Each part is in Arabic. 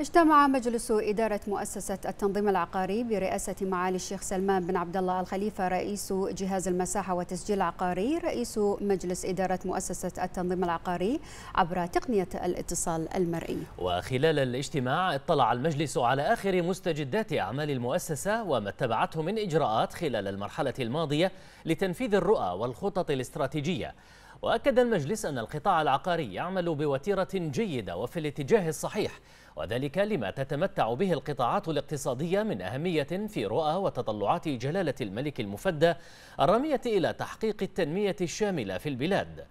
اجتمع مجلس إدارة مؤسسة التنظيم العقاري برئاسة معالي الشيخ سلمان بن عبد الله الخليفة رئيس جهاز المساحة والتسجيل العقاري رئيس مجلس إدارة مؤسسة التنظيم العقاري عبر تقنية الاتصال المرئي وخلال الاجتماع اطلع المجلس على آخر مستجدات أعمال المؤسسة وما اتبعته من إجراءات خلال المرحلة الماضية لتنفيذ الرؤى والخطط الاستراتيجية وأكد المجلس أن القطاع العقاري يعمل بوتيرة جيدة وفي الاتجاه الصحيح وذلك لما تتمتع به القطاعات الاقتصادية من أهمية في رؤى وتطلعات جلالة الملك المفدى الرامية إلى تحقيق التنمية الشاملة في البلاد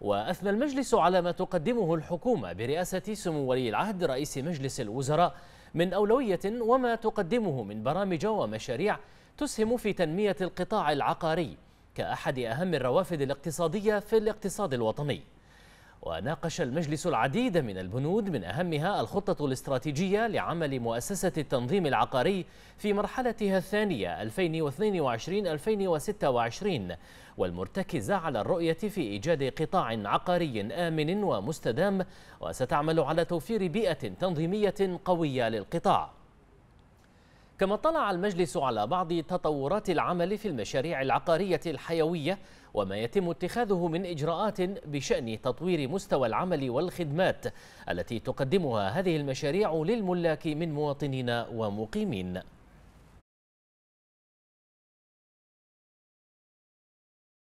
وأثنى المجلس على ما تقدمه الحكومة برئاسة سمو ولي العهد رئيس مجلس الوزراء من أولوية وما تقدمه من برامج ومشاريع تسهم في تنمية القطاع العقاري كأحد أهم الروافد الاقتصادية في الاقتصاد الوطني وناقش المجلس العديد من البنود من أهمها الخطة الاستراتيجية لعمل مؤسسة التنظيم العقاري في مرحلتها الثانية 2022-2026 والمرتكزة على الرؤية في إيجاد قطاع عقاري آمن ومستدام وستعمل على توفير بيئة تنظيمية قوية للقطاع كما طلع المجلس على بعض تطورات العمل في المشاريع العقارية الحيوية وما يتم اتخاذه من إجراءات بشأن تطوير مستوى العمل والخدمات التي تقدمها هذه المشاريع للملاك من مواطنين ومقيمين